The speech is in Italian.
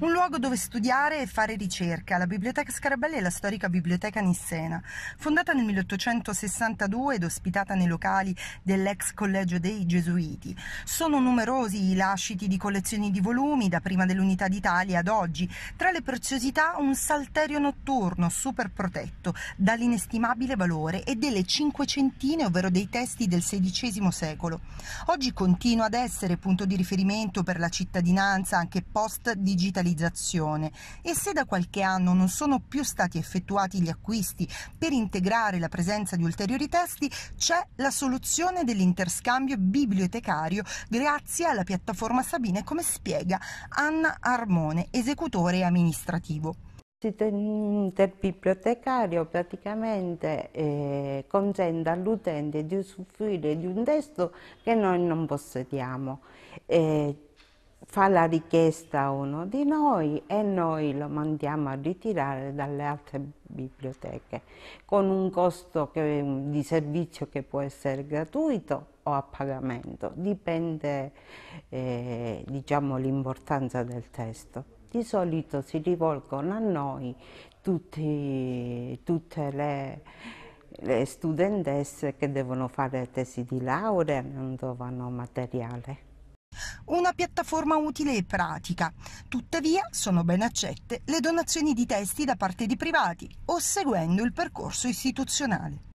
un luogo dove studiare e fare ricerca, la Biblioteca Scarabelli è la storica biblioteca nissena, fondata nel 1862 ed ospitata nei locali dell'ex collegio dei Gesuiti. Sono numerosi i lasciti di collezioni di volumi da prima dell'Unità d'Italia ad oggi, tra le preziosità un salterio notturno super protetto dall'inestimabile valore e delle cinquecentine, ovvero dei testi del XVI secolo. Oggi continua ad essere punto di riferimento per la cittadinanza anche post-digitalizzazione digitalizzazione e se da qualche anno non sono più stati effettuati gli acquisti per integrare la presenza di ulteriori testi, c'è la soluzione dell'interscambio bibliotecario grazie alla piattaforma Sabine, come spiega Anna Armone, esecutore amministrativo. Interbibliotecario praticamente eh, consente all'utente di usufruire di un testo che noi non possediamo. Eh, fa la richiesta a uno di noi e noi lo mandiamo a ritirare dalle altre biblioteche con un costo che, di servizio che può essere gratuito o a pagamento, dipende eh, diciamo, l'importanza del testo. Di solito si rivolgono a noi tutti, tutte le, le studentesse che devono fare tesi di laurea non trovano materiale una piattaforma utile e pratica. Tuttavia sono ben accette le donazioni di testi da parte di privati o seguendo il percorso istituzionale.